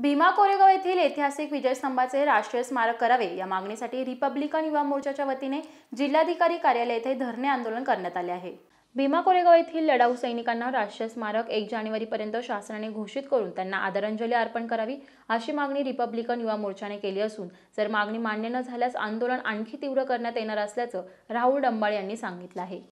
भीमा कोरेगाव येथील ऐतिहासिक स्तंभाचे राष्ट्रीय स्मारक करावे या मागणीसाठी रिपब्लिकन युवा मोर्चाच्या वतीने जिल्हाधिकारी कार्यालय येथे धरणे आंदोलन करण्यात आले आहे भीमा कोरेगाव येथील लढाऊ सैनिकांना राष्ट्रीय स्मारक एक जानेवारीपर्यंत शासनाने घोषित करून त्यांना आदरांजली अर्पण करावी अशी मागणी रिपब्लिकन युवा मोर्चाने केली असून जर मागणी मान्य न झाल्यास आंदोलन आणखी तीव्र करण्यात येणार असल्याचं राहुल डंबाळ यांनी सांगितलं आहे